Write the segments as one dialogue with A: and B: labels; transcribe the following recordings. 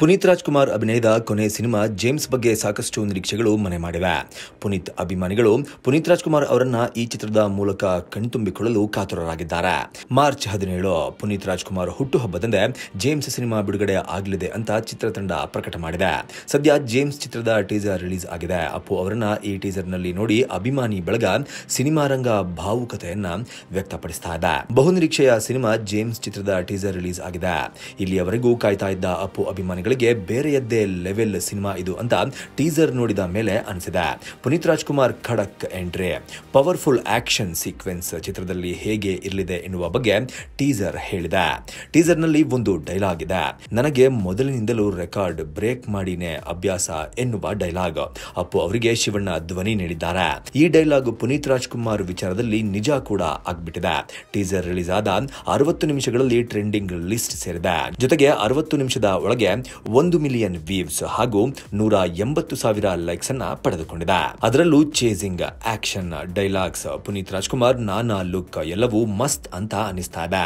A: ಪುನೀತ್ ರಾಜ್ಕುಮಾರ್ ಅಭಿನಯದ ಕೊನೆ cinema James ಬಗ್ಗೆ ಸಾಕಷ್ಟು ನಿರೀಕ್ಷೆಗಳು ಮನೆ ಮಾಡಿವೆ ಪುನೀತ್ ಅಭಿಮಾನಿಗಳು ಪುನೀತ್ ರಾಜ್ಕುಮಾರ್ ಅವರನ್ನ ಈ ಚಿತ್ರದ ಮೂಲಕ ಕಣ್ತುಂಬಿಕೊಳ್ಳಲು ಕಾತುರರಾಗಿದ್ದಾರೆ ಮಾರ್ಚ್ ಹದಿನೇಳು ಪುನೀತ್ ರಾಜ್ಕುಮಾರ್ ಹುಟ್ಟುಹಬ್ಬದಂದೇ ಜೇಮ್ಸ್ ಸಿನಿಮಾ ಬಿಡುಗಡೆ ಆಗಲಿದೆ ಅಂತ ಚಿತ್ರತಂಡ ಪ್ರಕಟ ಮಾಡಿದೆ ಸದ್ಯ ಜೇಮ್ಸ್ ಚಿತ್ರದ ಟೀಸರ್ ರಿಲೀಸ್ ಆಗಿದೆ ಅಪ್ಪು ಅವರನ್ನ ಈ ಟೀಸರ್ನಲ್ಲಿ ನೋಡಿ ಅಭಿಮಾನಿ ಬಳಗ ಸಿನಿಮಾ ರಂಗ ಭಾವುಕತೆಯನ್ನ ವ್ಯಕ್ತಪಡಿಸ್ತಾ ಇದೆ ಬಹುನಿರೀಕ್ಷೆಯ ಸಿನಿಮಾ ಜೇಮ್ಸ್ ಚಿತ್ರದ ಟೀಸರ್ ರಿಲೀಸ್ ಆಗಿದೆ ಇಲ್ಲಿಯವರೆಗೂ ಕಾಯ್ತಾ ಇದ್ದ ಅಪ್ಪು ಅಭಿಮಾನಿಗಳು ಬೇರೆ ಬೇರೆಯದ್ದೇ ಲೆವೆಲ್ ಸಿನಿಮಾ ಇದು ಅಂತ ಟೀಸರ್ ನೋಡಿದ ಮೇಲೆ ಅನಿಸಿದೆ ಪುನೀತ್ ರಾಜ್ಕುಮಾರ್ ಖಡಕ್ ಎಂಟ್ರಿ ಪವರ್ಫುಲ್ ಆಕ್ಷನ್ ಸೀಕ್ವೆನ್ಸ್ ಚಿತ್ರದಲ್ಲಿ ಹೇಗೆ ಇರಲಿದೆ ಎನ್ನುವ ಬಗ್ಗೆ ಟೀಸರ್ ಹೇಳಿದೆ ಟೀಸರ್ ನಲ್ಲಿ ಒಂದು ಡೈಲಾಗ್ ಇದೆ ನನಗೆ ಮೊದಲಿನಿಂದಲೂ ರೆಕಾರ್ಡ್ ಬ್ರೇಕ್ ಮಾಡಿನೇ ಅಭ್ಯಾಸ ಎನ್ನುವ ಡೈಲಾಗ್ ಅಪ್ಪು ಅವರಿಗೆ ಶಿವಣ್ಣ ಧ್ವನಿ ನೀಡಿದ್ದಾರೆ ಈ ಡೈಲಾಗ್ ಪುನೀತ್ ರಾಜ್ಕುಮಾರ್ ವಿಚಾರದಲ್ಲಿ ನಿಜ ಕೂಡ ಆಗ್ಬಿಟ್ಟಿದೆ ಟೀಸರ್ ರಿಲೀಸ್ ಆದ ಅರವತ್ತು ನಿಮಿಷಗಳಲ್ಲಿ ಟ್ರೆಂಡಿಂಗ್ ಲಿಸ್ಟ್ ಸೇರಿದೆ ಜೊತೆಗೆ ಅರವತ್ತು ನಿಮಿಷದ ಒಳಗೆ ಒಂದು ಮಿಲಿಯನ್ ವೀವ್ಸ್ ಹಾಗೂ ನೂರ ಎಂಬತ್ತು ಸಾವಿರ ಲೈಕ್ಸ್ ಅನ್ನ ಪಡೆದುಕೊಂಡಿದೆ ಅದರಲ್ಲೂ chasing action dialogues Puneeth Rajkumar ನಾನಾ ಲುಕ್ ಎಲ್ಲವೂ ಮಸ್ತ್ ಅಂತ ಅನಿಸ್ತಾ ಇದೆ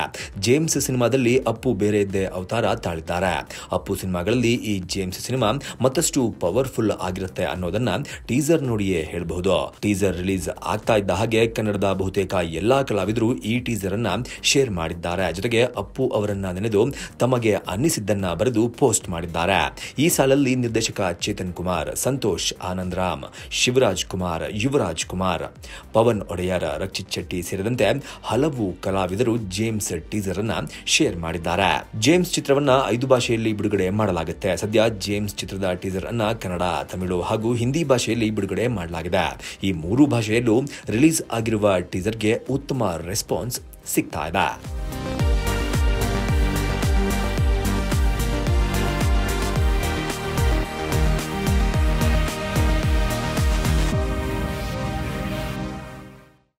A: ಜೇಮ್ಸ್ ಸಿನಿಮಾದಲ್ಲಿ ಅಪ್ಪು ಬೇರೆ ಅವತಾರ ತಾಳಿದ್ದಾರೆ ಅಪ್ಪು ಸಿನಿಮಾಗಳಲ್ಲಿ ಈ ಜೇಮ್ಸ್ ಸಿನಿಮಾ ಮತ್ತಷ್ಟು ಪವರ್ಫುಲ್ ಆಗಿರುತ್ತೆ ಅನ್ನೋದನ್ನ ಟೀಸರ್ ನೋಡಿಯೇ ಹೇಳಬಹುದು ಟೀಸರ್ ರಿಲೀಸ್ ಆಗ್ತಾ ಇದ್ದ ಹಾಗೆ ಕನ್ನಡದ ಬಹುತೇಕ ಎಲ್ಲಾ ಕಲಾವಿದರು ಈ ಟೀಸರ್ ಅನ್ನ ಶೇರ್ ಮಾಡಿದ್ದಾರೆ ಜೊತೆಗೆ ಅಪ್ಪು ಅವರನ್ನ ನೆನೆದು ತಮಗೆ ಅನ್ನಿಸಿದ್ದನ್ನ ಬರೆದು ಪೋಸ್ಟ್ ಮಾಡಿದ್ದಾರೆ ಈ ಸಾಲಲ್ಲಿ ನಿರ್ದೇಶಕ ಚೇತನ್ ಕುಮಾರ್ ಸಂತೋಷ್ ಆನಂದ್ ರಾಮ್ ಶಿವರಾಜ್ ಕುಮಾರ್ ಯುವರಾಜ್ ಕುಮಾರ್ ಪವನ್ ಒಡೆಯರ್ ರಕ್ಷಿತ್ ಶೆಟ್ಟಿ ಸೇರಿದಂತೆ ಹಲವು ಕಲಾವಿದರು ಜೇಮ್ಸ್ ಟೀಸರ್ ಅನ್ನ ಶೇರ್ ಮಾಡಿದ್ದಾರೆ ಜೇಮ್ಸ್ ಚಿತ್ರವನ್ನ ಐದು ಭಾಷೆಯಲ್ಲಿ ಬಿಡುಗಡೆ ಮಾಡಲಾಗುತ್ತೆ ಸದ್ಯ ಜೇಮ್ಸ್ ಚಿತ್ರದ ಟೀಸರ್ ಅನ್ನ ಕನ್ನಡ ತಮಿಳು ಹಾಗೂ ಹಿಂದಿ ಭಾಷೆಯಲ್ಲಿ ಬಿಡುಗಡೆ ಮಾಡಲಾಗಿದೆ ಈ ಮೂರು ಭಾಷೆಯಲ್ಲೂ ರಿಲೀಸ್ ಆಗಿರುವ ಟೀಸರ್ಗೆ ಉತ್ತಮ ರೆಸ್ಪಾನ್ಸ್ ಸಿಗ್ತಾ ಇದೆ